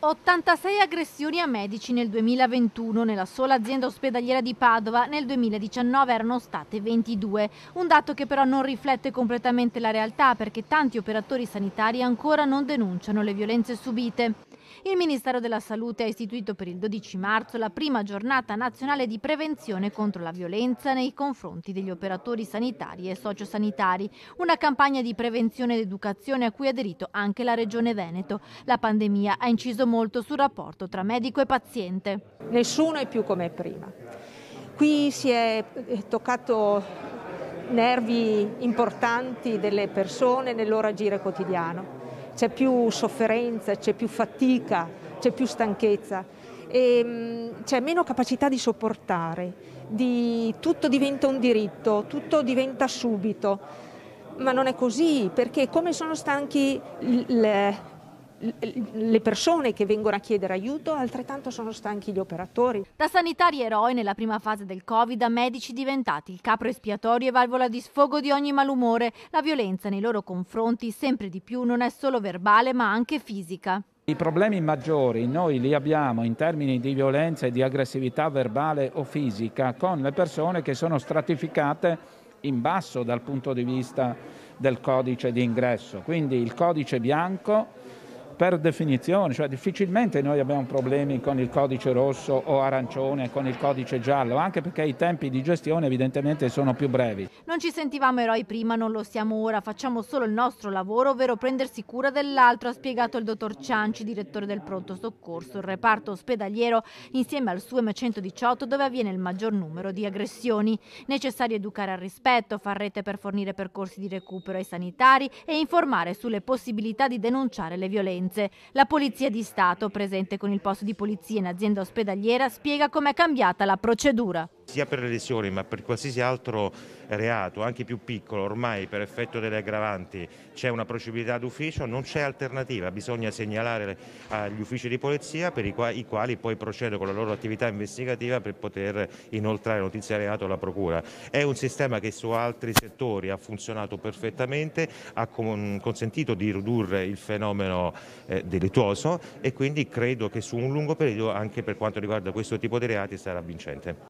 86 aggressioni a medici nel 2021, nella sola azienda ospedaliera di Padova nel 2019 erano state 22, un dato che però non riflette completamente la realtà perché tanti operatori sanitari ancora non denunciano le violenze subite. Il Ministero della Salute ha istituito per il 12 marzo la prima giornata nazionale di prevenzione contro la violenza nei confronti degli operatori sanitari e sociosanitari, una campagna di prevenzione ed educazione a cui ha aderito anche la Regione Veneto. La pandemia ha inciso molto sul rapporto tra medico e paziente. Nessuno è più come prima. Qui si è eh, toccato nervi importanti delle persone nel loro agire quotidiano. C'è più sofferenza, c'è più fatica, c'è più stanchezza e mm, c'è meno capacità di sopportare, di, tutto diventa un diritto, tutto diventa subito. Ma non è così, perché come sono stanchi le, le persone che vengono a chiedere aiuto, altrettanto sono stanchi gli operatori. Da sanitari eroi nella prima fase del Covid a medici diventati il capro espiatorio e valvola di sfogo di ogni malumore, la violenza nei loro confronti sempre di più non è solo verbale ma anche fisica. I problemi maggiori noi li abbiamo in termini di violenza e di aggressività verbale o fisica con le persone che sono stratificate in basso dal punto di vista del codice di ingresso. Quindi il codice bianco per definizione, cioè difficilmente noi abbiamo problemi con il codice rosso o arancione, con il codice giallo, anche perché i tempi di gestione evidentemente sono più brevi. Non ci sentivamo eroi prima, non lo siamo ora, facciamo solo il nostro lavoro, ovvero prendersi cura dell'altro, ha spiegato il dottor Cianci, direttore del pronto soccorso, il reparto ospedaliero insieme al SUEM 118 dove avviene il maggior numero di aggressioni. Necessario educare al rispetto, far rete per fornire percorsi di recupero ai sanitari e informare sulle possibilità di denunciare le violenze urgenze. La Polizia di Stato, presente con il posto di polizia in azienda ospedaliera, spiega com'è cambiata la procedura sia per le lesioni ma per qualsiasi altro reato, anche più piccolo, ormai per effetto delle aggravanti c'è una procedibilità d'ufficio, non c'è alternativa, bisogna segnalare agli uffici di polizia per i quali, i quali poi procedono con la loro attività investigativa per poter inoltrare notizie di reato alla procura. È un sistema che su altri settori ha funzionato perfettamente, ha consentito di ridurre il fenomeno eh, delittuoso e quindi credo che su un lungo periodo anche per quanto riguarda questo tipo di reati sarà vincente.